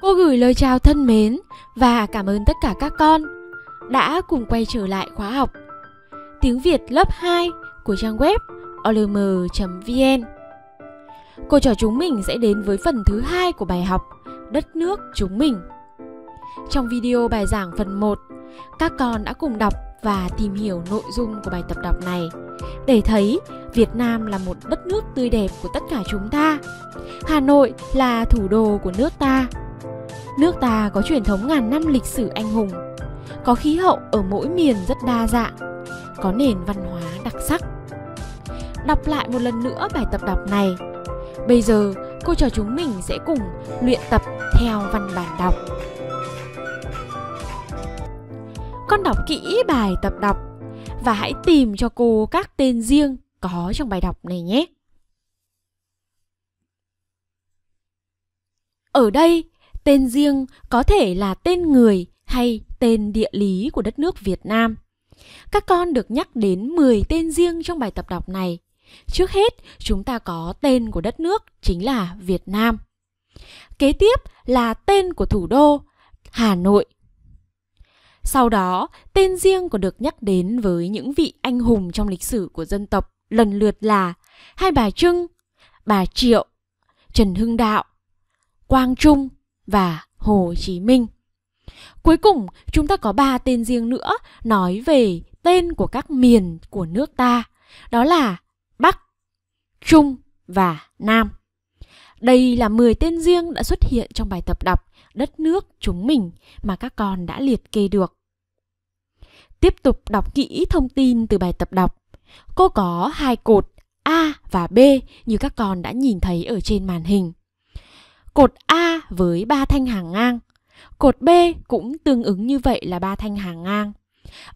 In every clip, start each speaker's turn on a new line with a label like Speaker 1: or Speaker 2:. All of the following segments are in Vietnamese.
Speaker 1: Cô gửi lời chào thân mến và cảm ơn tất cả các con đã cùng quay trở lại khóa học Tiếng Việt lớp 2 của trang web olm.vn. Cô trò chúng mình sẽ đến với phần thứ hai của bài học Đất nước chúng mình. Trong video bài giảng phần 1, các con đã cùng đọc và tìm hiểu nội dung của bài tập đọc này để thấy Việt Nam là một đất nước tươi đẹp của tất cả chúng ta. Hà Nội là thủ đô của nước ta. Nước ta có truyền thống ngàn năm lịch sử anh hùng, có khí hậu ở mỗi miền rất đa dạng, có nền văn hóa đặc sắc. Đọc lại một lần nữa bài tập đọc này. Bây giờ, cô trò chúng mình sẽ cùng luyện tập theo văn bản đọc. Con đọc kỹ bài tập đọc và hãy tìm cho cô các tên riêng có trong bài đọc này nhé. Ở đây, tên riêng có thể là tên người hay tên địa lý của đất nước Việt Nam. Các con được nhắc đến 10 tên riêng trong bài tập đọc này. Trước hết, chúng ta có tên của đất nước chính là Việt Nam. Kế tiếp là tên của thủ đô Hà Nội. Sau đó, tên riêng còn được nhắc đến với những vị anh hùng trong lịch sử của dân tộc lần lượt là Hai Bà Trưng, Bà Triệu, Trần Hưng Đạo, Quang Trung và Hồ Chí Minh. Cuối cùng, chúng ta có ba tên riêng nữa nói về tên của các miền của nước ta, đó là Bắc, Trung và Nam. Đây là 10 tên riêng đã xuất hiện trong bài tập đọc Đất nước chúng mình mà các con đã liệt kê được. Tiếp tục đọc kỹ thông tin từ bài tập đọc. Cô có hai cột A và B như các con đã nhìn thấy ở trên màn hình. Cột A với ba thanh hàng ngang, cột B cũng tương ứng như vậy là ba thanh hàng ngang.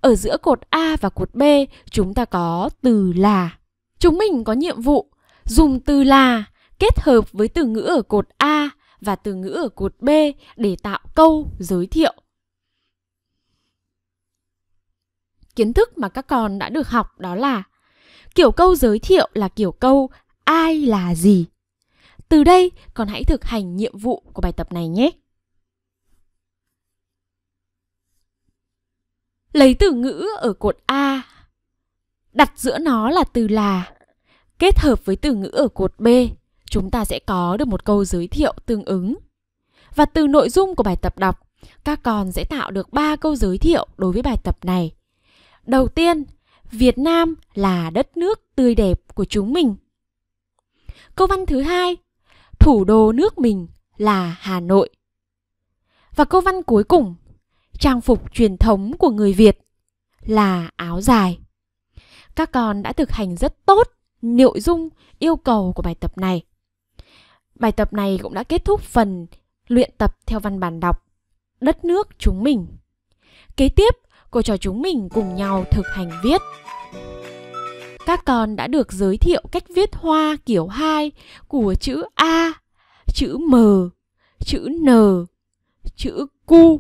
Speaker 1: Ở giữa cột A và cột B chúng ta có từ là. Chúng mình có nhiệm vụ dùng từ là kết hợp với từ ngữ ở cột A và từ ngữ ở cột B để tạo câu giới thiệu kiến thức mà các con đã được học đó là kiểu câu giới thiệu là kiểu câu ai là gì. Từ đây con hãy thực hành nhiệm vụ của bài tập này nhé. Lấy từ ngữ ở cột A, đặt giữa nó là từ là, kết hợp với từ ngữ ở cột B, chúng ta sẽ có được một câu giới thiệu tương ứng. Và từ nội dung của bài tập đọc, các con sẽ tạo được ba câu giới thiệu đối với bài tập này đầu tiên việt nam là đất nước tươi đẹp của chúng mình câu văn thứ hai thủ đô nước mình là hà nội và câu văn cuối cùng trang phục truyền thống của người việt là áo dài các con đã thực hành rất tốt nội dung yêu cầu của bài tập này bài tập này cũng đã kết thúc phần luyện tập theo văn bản đọc đất nước chúng mình kế tiếp cô cho chúng mình cùng nhau thực hành viết. Các con đã được giới thiệu cách viết hoa kiểu 2 của chữ A, chữ M, chữ N, chữ Q.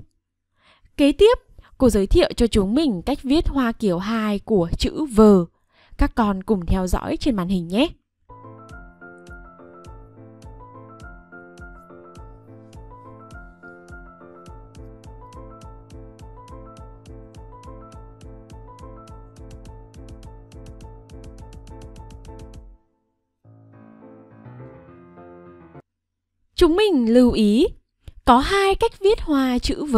Speaker 1: Kế tiếp, cô giới thiệu cho chúng mình cách viết hoa kiểu 2 của chữ V. Các con cùng theo dõi trên màn hình nhé. Chúng mình lưu ý có hai cách viết hoa chữ V.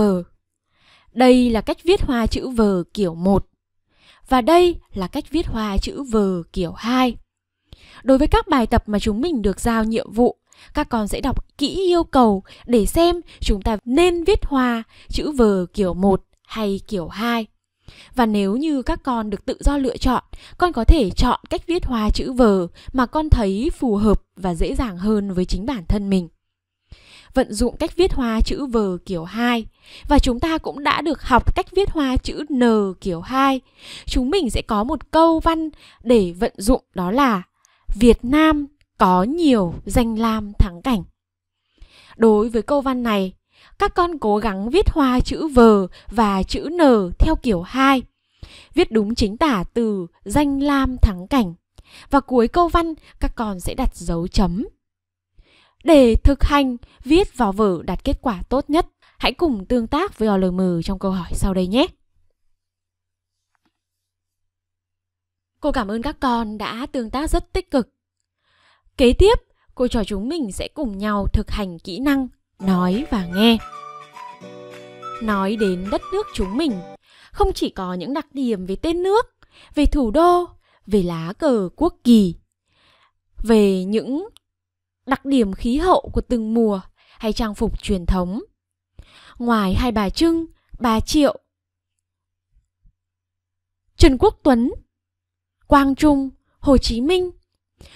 Speaker 1: Đây là cách viết hoa chữ V kiểu 1 và đây là cách viết hoa chữ V kiểu 2. Đối với các bài tập mà chúng mình được giao nhiệm vụ, các con sẽ đọc kỹ yêu cầu để xem chúng ta nên viết hoa chữ V kiểu 1 hay kiểu 2. Và nếu như các con được tự do lựa chọn, con có thể chọn cách viết hoa chữ V mà con thấy phù hợp và dễ dàng hơn với chính bản thân mình vận dụng cách viết hoa chữ V kiểu 2 và chúng ta cũng đã được học cách viết hoa chữ N kiểu 2. Chúng mình sẽ có một câu văn để vận dụng đó là Việt Nam có nhiều danh lam thắng cảnh. Đối với câu văn này, các con cố gắng viết hoa chữ V và chữ N theo kiểu 2. Viết đúng chính tả từ danh lam thắng cảnh. Và cuối câu văn, các con sẽ đặt dấu chấm để thực hành viết vào vở đạt kết quả tốt nhất. Hãy cùng tương tác với OLM trong câu hỏi sau đây nhé. Cô cảm ơn các con đã tương tác rất tích cực. Kế tiếp, cô trò chúng mình sẽ cùng nhau thực hành kỹ năng nói và nghe. Nói đến đất nước chúng mình, không chỉ có những đặc điểm về tên nước, về thủ đô, về lá cờ quốc kỳ, về những đặc điểm khí hậu của từng mùa hay trang phục truyền thống. Ngoài hai bà Trưng, bà Triệu, Trần Quốc Tuấn, Quang Trung, Hồ Chí Minh,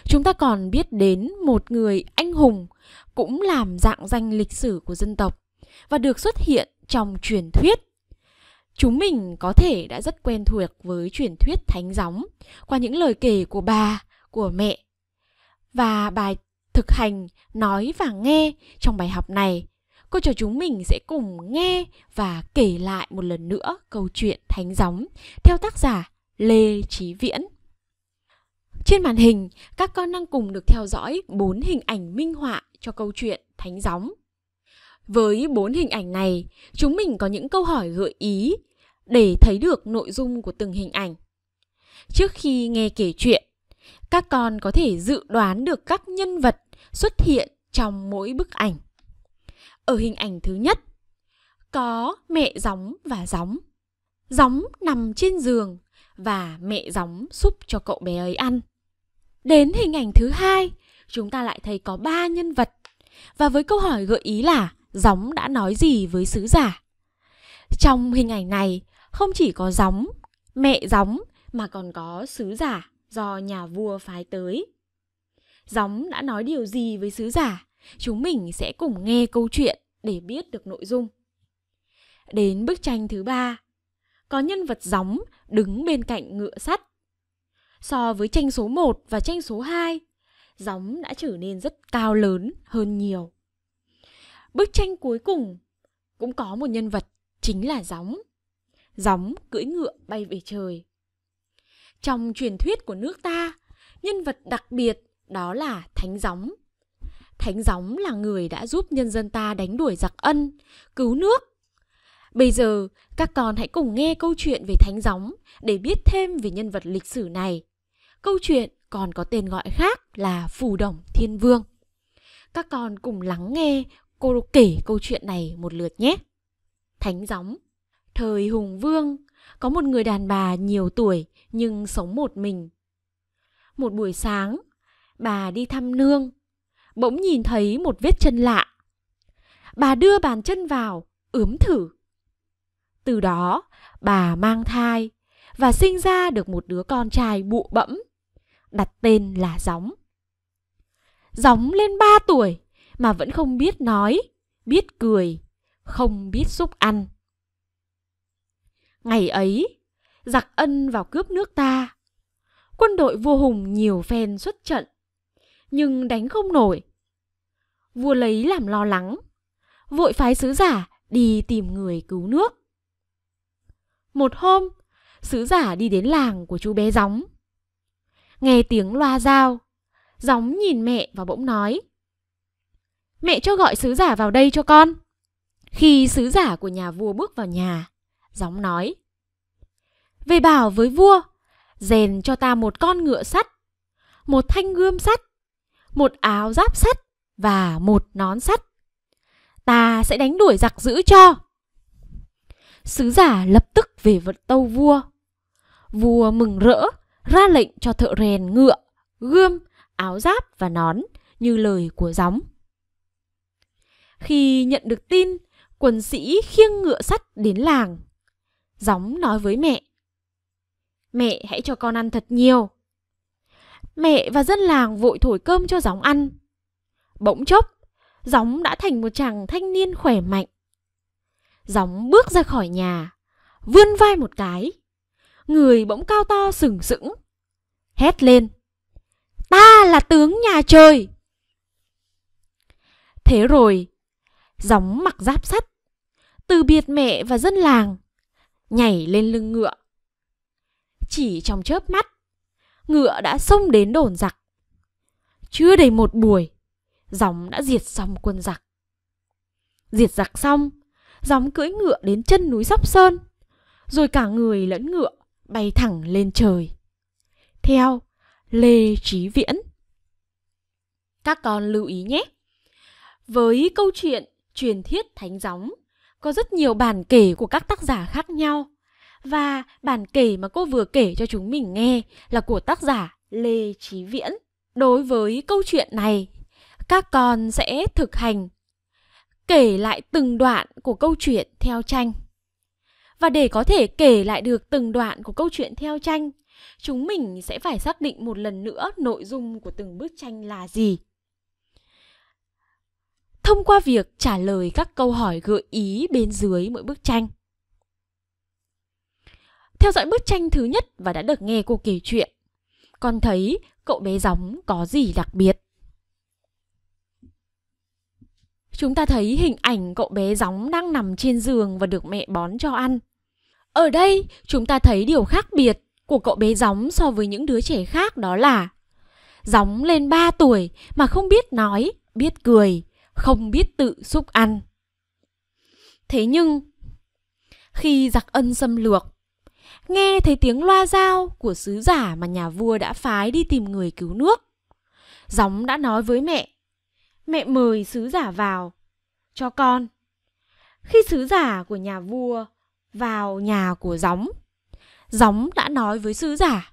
Speaker 1: chúng ta còn biết đến một người anh hùng cũng làm dạng danh lịch sử của dân tộc và được xuất hiện trong truyền thuyết. Chúng mình có thể đã rất quen thuộc với truyền thuyết thánh gióng qua những lời kể của bà, của mẹ và bài thực hành, nói và nghe trong bài học này. Cô trò chúng mình sẽ cùng nghe và kể lại một lần nữa câu chuyện Thánh Gióng theo tác giả Lê Trí Viễn. Trên màn hình, các con đang cùng được theo dõi bốn hình ảnh minh họa cho câu chuyện Thánh Gióng. Với bốn hình ảnh này, chúng mình có những câu hỏi gợi ý để thấy được nội dung của từng hình ảnh. Trước khi nghe kể chuyện, các con có thể dự đoán được các nhân vật xuất hiện trong mỗi bức ảnh. Ở hình ảnh thứ nhất, có mẹ gióng và gióng. Gióng nằm trên giường và mẹ gióng xúc cho cậu bé ấy ăn. Đến hình ảnh thứ hai, chúng ta lại thấy có ba nhân vật. Và với câu hỏi gợi ý là gióng đã nói gì với sứ giả? Trong hình ảnh này, không chỉ có gióng, mẹ gióng mà còn có sứ giả do nhà vua phái tới gióng đã nói điều gì với sứ giả chúng mình sẽ cùng nghe câu chuyện để biết được nội dung đến bức tranh thứ ba có nhân vật gióng đứng bên cạnh ngựa sắt so với tranh số 1 và tranh số 2 gióng đã trở nên rất cao lớn hơn nhiều bức tranh cuối cùng cũng có một nhân vật chính là gióng gióng cưỡi ngựa bay về trời trong truyền thuyết của nước ta nhân vật đặc biệt đó là Thánh Gióng. Thánh Gióng là người đã giúp nhân dân ta đánh đuổi giặc ân, cứu nước. Bây giờ, các con hãy cùng nghe câu chuyện về Thánh Gióng để biết thêm về nhân vật lịch sử này. Câu chuyện còn có tên gọi khác là Phù Đồng Thiên Vương. Các con cùng lắng nghe cô kể câu chuyện này một lượt nhé. Thánh Gióng Thời Hùng Vương, có một người đàn bà nhiều tuổi nhưng sống một mình. Một buổi sáng, bà đi thăm nương bỗng nhìn thấy một vết chân lạ bà đưa bàn chân vào ướm thử từ đó bà mang thai và sinh ra được một đứa con trai bụ bẫm đặt tên là gióng gióng lên ba tuổi mà vẫn không biết nói biết cười không biết xúc ăn ngày ấy giặc ân vào cướp nước ta quân đội vua hùng nhiều phen xuất trận nhưng đánh không nổi. Vua lấy làm lo lắng, vội phái sứ giả đi tìm người cứu nước. Một hôm, sứ giả đi đến làng của chú bé gióng. Nghe tiếng loa dao, gióng nhìn mẹ và bỗng nói. Mẹ cho gọi sứ giả vào đây cho con. Khi sứ giả của nhà vua bước vào nhà, gióng nói. Về bảo với vua, rèn cho ta một con ngựa sắt, một thanh gươm sắt một áo giáp sắt và một nón sắt. Ta sẽ đánh đuổi giặc giữ cho. Sứ giả lập tức về vận tâu vua. Vua mừng rỡ, ra lệnh cho thợ rèn ngựa, gươm, áo giáp và nón như lời của gióng. Khi nhận được tin, quần sĩ khiêng ngựa sắt đến làng. Gióng nói với mẹ. Mẹ hãy cho con ăn thật nhiều, mẹ và dân làng vội thổi cơm cho gióng ăn. Bỗng chốc, gióng đã thành một chàng thanh niên khỏe mạnh. Gióng bước ra khỏi nhà, vươn vai một cái. Người bỗng cao to sừng sững, hét lên. Ta là tướng nhà trời! Thế rồi, gióng mặc giáp sắt, từ biệt mẹ và dân làng, nhảy lên lưng ngựa. Chỉ trong chớp mắt, ngựa đã xông đến đồn giặc. Chưa đầy một buổi, gióng đã diệt xong quân giặc. Diệt giặc xong, gióng cưỡi ngựa đến chân núi Sóc Sơn, rồi cả người lẫn ngựa bay thẳng lên trời. Theo Lê Trí Viễn. Các con lưu ý nhé. Với câu chuyện truyền thuyết thánh gióng, có rất nhiều bản kể của các tác giả khác nhau. Và bản kể mà cô vừa kể cho chúng mình nghe là của tác giả Lê Trí Viễn. Đối với câu chuyện này, các con sẽ thực hành kể lại từng đoạn của câu chuyện theo tranh. Và để có thể kể lại được từng đoạn của câu chuyện theo tranh, chúng mình sẽ phải xác định một lần nữa nội dung của từng bức tranh là gì. Thông qua việc trả lời các câu hỏi gợi ý bên dưới mỗi bức tranh, theo dõi bức tranh thứ nhất và đã được nghe cô kể chuyện. Con thấy cậu bé gióng có gì đặc biệt. Chúng ta thấy hình ảnh cậu bé gióng đang nằm trên giường và được mẹ bón cho ăn. Ở đây, chúng ta thấy điều khác biệt của cậu bé gióng so với những đứa trẻ khác đó là gióng lên 3 tuổi mà không biết nói, biết cười, không biết tự xúc ăn. Thế nhưng, khi giặc ân xâm lược, nghe thấy tiếng loa dao của sứ giả mà nhà vua đã phái đi tìm người cứu nước. Gióng đã nói với mẹ, mẹ mời sứ giả vào, cho con. Khi sứ giả của nhà vua vào nhà của Gióng, Gióng đã nói với sứ giả,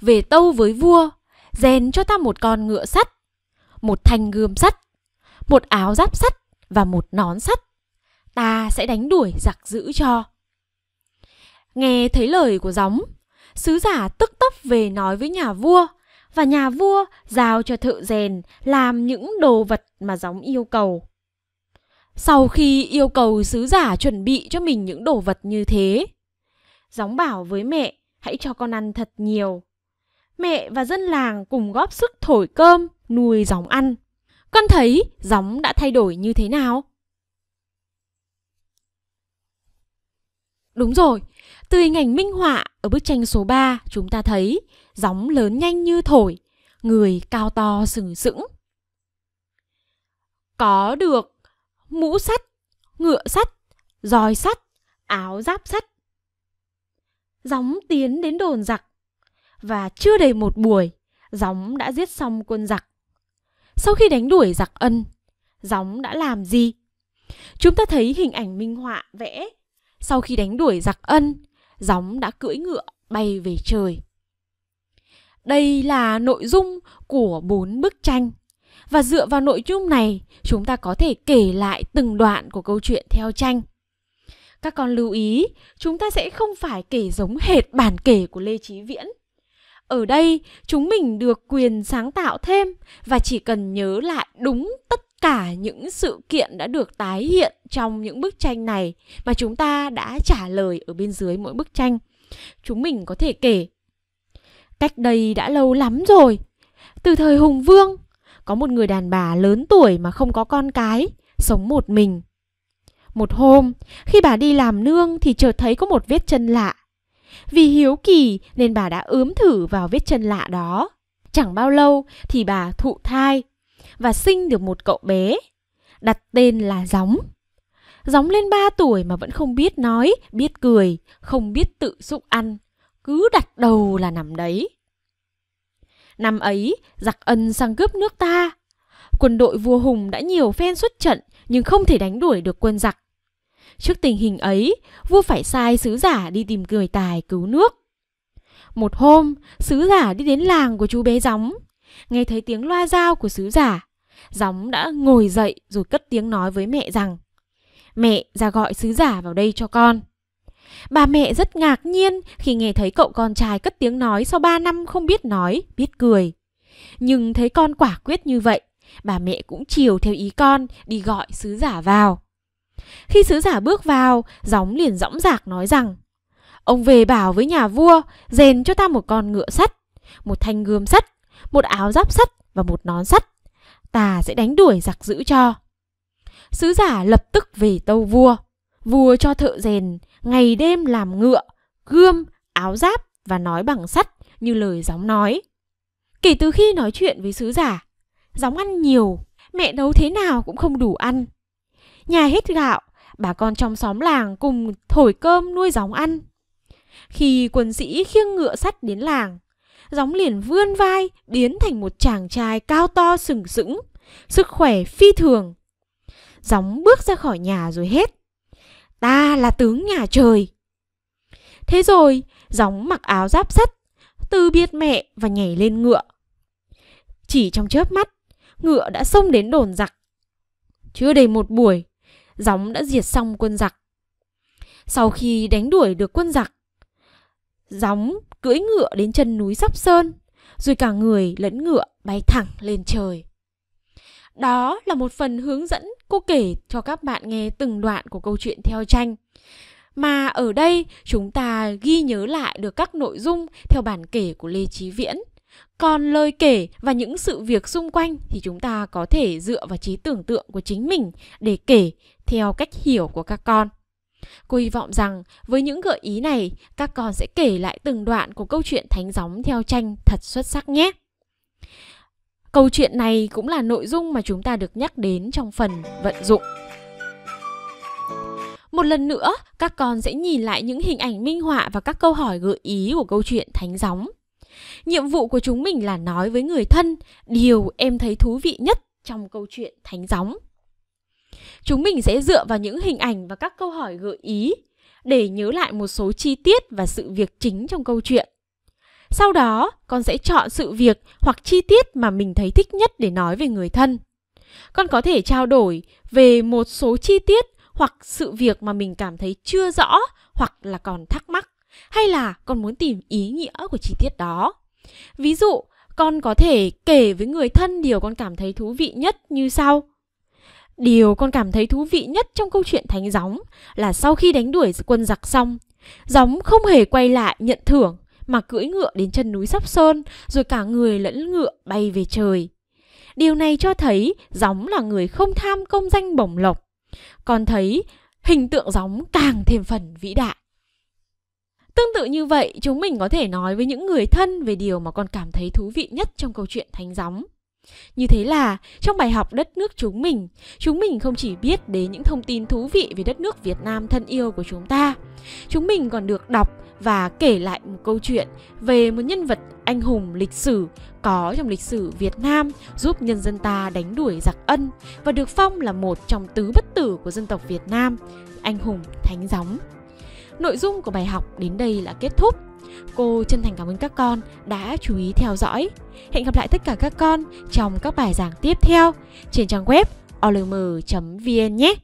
Speaker 1: về tâu với vua, rèn cho ta một con ngựa sắt, một thanh gươm sắt, một áo giáp sắt và một nón sắt. Ta sẽ đánh đuổi giặc dữ cho. Nghe thấy lời của gióng, sứ giả tức tốc về nói với nhà vua và nhà vua giao cho thợ rèn làm những đồ vật mà gióng yêu cầu. Sau khi yêu cầu sứ giả chuẩn bị cho mình những đồ vật như thế, gióng bảo với mẹ hãy cho con ăn thật nhiều. Mẹ và dân làng cùng góp sức thổi cơm, nuôi gióng ăn. Con thấy gióng đã thay đổi như thế nào? Đúng rồi, từ hình ảnh minh họa ở bức tranh số 3 chúng ta thấy gióng lớn nhanh như thổi, người cao to sừng sững. Có được mũ sắt, ngựa sắt, roi sắt, áo giáp sắt. Gióng tiến đến đồn giặc và chưa đầy một buổi, gióng đã giết xong quân giặc. Sau khi đánh đuổi giặc ân, gióng đã làm gì? Chúng ta thấy hình ảnh minh họa vẽ sau khi đánh đuổi giặc ân gióng đã cưỡi ngựa bay về trời. Đây là nội dung của bốn bức tranh. Và dựa vào nội dung này, chúng ta có thể kể lại từng đoạn của câu chuyện theo tranh. Các con lưu ý, chúng ta sẽ không phải kể giống hệt bản kể của Lê Chí Viễn. Ở đây, chúng mình được quyền sáng tạo thêm và chỉ cần nhớ lại đúng tất cả những sự kiện đã được tái hiện trong những bức tranh này mà chúng ta đã trả lời ở bên dưới mỗi bức tranh. Chúng mình có thể kể. Cách đây đã lâu lắm rồi, từ thời Hùng Vương, có một người đàn bà lớn tuổi mà không có con cái, sống một mình. Một hôm, khi bà đi làm nương thì chợt thấy có một vết chân lạ. Vì hiếu kỳ nên bà đã ướm thử vào vết chân lạ đó. Chẳng bao lâu thì bà thụ thai và sinh được một cậu bé đặt tên là gióng gióng lên 3 tuổi mà vẫn không biết nói biết cười không biết tự xúc ăn cứ đặt đầu là nằm đấy năm ấy giặc ân sang cướp nước ta quân đội vua hùng đã nhiều phen xuất trận nhưng không thể đánh đuổi được quân giặc trước tình hình ấy vua phải sai sứ giả đi tìm người tài cứu nước một hôm sứ giả đi đến làng của chú bé gióng nghe thấy tiếng loa dao của sứ giả. Gióng đã ngồi dậy rồi cất tiếng nói với mẹ rằng Mẹ ra gọi sứ giả vào đây cho con. Bà mẹ rất ngạc nhiên khi nghe thấy cậu con trai cất tiếng nói sau ba năm không biết nói, biết cười. Nhưng thấy con quả quyết như vậy, bà mẹ cũng chiều theo ý con đi gọi sứ giả vào. Khi sứ giả bước vào, gióng liền dõng dạc nói rằng Ông về bảo với nhà vua, rèn cho ta một con ngựa sắt, một thanh gươm sắt một áo giáp sắt và một nón sắt. Ta sẽ đánh đuổi giặc giữ cho. Sứ giả lập tức về tâu vua. Vua cho thợ rèn ngày đêm làm ngựa, gươm, áo giáp và nói bằng sắt như lời gióng nói. Kể từ khi nói chuyện với sứ giả, gióng ăn nhiều, mẹ nấu thế nào cũng không đủ ăn. Nhà hết gạo, bà con trong xóm làng cùng thổi cơm nuôi gióng ăn. Khi quân sĩ khiêng ngựa sắt đến làng, Gióng liền vươn vai, biến thành một chàng trai cao to sừng sững, sức khỏe phi thường. Gióng bước ra khỏi nhà rồi hết. Ta là tướng nhà trời. Thế rồi, gióng mặc áo giáp sắt, từ biệt mẹ và nhảy lên ngựa. Chỉ trong chớp mắt, ngựa đã xông đến đồn giặc. Chưa đầy một buổi, gióng đã diệt xong quân giặc. Sau khi đánh đuổi được quân giặc, gióng cưỡi ngựa đến chân núi Sóc Sơn, rồi cả người lẫn ngựa bay thẳng lên trời. Đó là một phần hướng dẫn cô kể cho các bạn nghe từng đoạn của câu chuyện theo tranh. Mà ở đây chúng ta ghi nhớ lại được các nội dung theo bản kể của Lê Chí Viễn. Còn lời kể và những sự việc xung quanh thì chúng ta có thể dựa vào trí tưởng tượng của chính mình để kể theo cách hiểu của các con. Cô hy vọng rằng với những gợi ý này, các con sẽ kể lại từng đoạn của câu chuyện thánh gióng theo tranh thật xuất sắc nhé. Câu chuyện này cũng là nội dung mà chúng ta được nhắc đến trong phần vận dụng. Một lần nữa, các con sẽ nhìn lại những hình ảnh minh họa và các câu hỏi gợi ý của câu chuyện thánh gióng. Nhiệm vụ của chúng mình là nói với người thân điều em thấy thú vị nhất trong câu chuyện thánh gióng. Chúng mình sẽ dựa vào những hình ảnh và các câu hỏi gợi ý để nhớ lại một số chi tiết và sự việc chính trong câu chuyện. Sau đó, con sẽ chọn sự việc hoặc chi tiết mà mình thấy thích nhất để nói về người thân. Con có thể trao đổi về một số chi tiết hoặc sự việc mà mình cảm thấy chưa rõ hoặc là còn thắc mắc hay là con muốn tìm ý nghĩa của chi tiết đó. Ví dụ, con có thể kể với người thân điều con cảm thấy thú vị nhất như sau. Điều con cảm thấy thú vị nhất trong câu chuyện Thánh Gióng là sau khi đánh đuổi quân giặc xong, Gióng không hề quay lại nhận thưởng mà cưỡi ngựa đến chân núi Sóc Sơn rồi cả người lẫn ngựa bay về trời. Điều này cho thấy Gióng là người không tham công danh bổng lộc, còn thấy hình tượng Gióng càng thêm phần vĩ đại. Tương tự như vậy, chúng mình có thể nói với những người thân về điều mà con cảm thấy thú vị nhất trong câu chuyện Thánh Gióng. Như thế là, trong bài học Đất nước chúng mình, chúng mình không chỉ biết đến những thông tin thú vị về đất nước Việt Nam thân yêu của chúng ta, chúng mình còn được đọc và kể lại một câu chuyện về một nhân vật anh hùng lịch sử có trong lịch sử Việt Nam giúp nhân dân ta đánh đuổi giặc ân và được phong là một trong tứ bất tử của dân tộc Việt Nam, anh hùng Thánh Gióng. Nội dung của bài học đến đây là kết thúc. Cô chân thành cảm ơn các con đã chú ý theo dõi. Hẹn gặp lại tất cả các con trong các bài giảng tiếp theo trên trang web olm.vn nhé.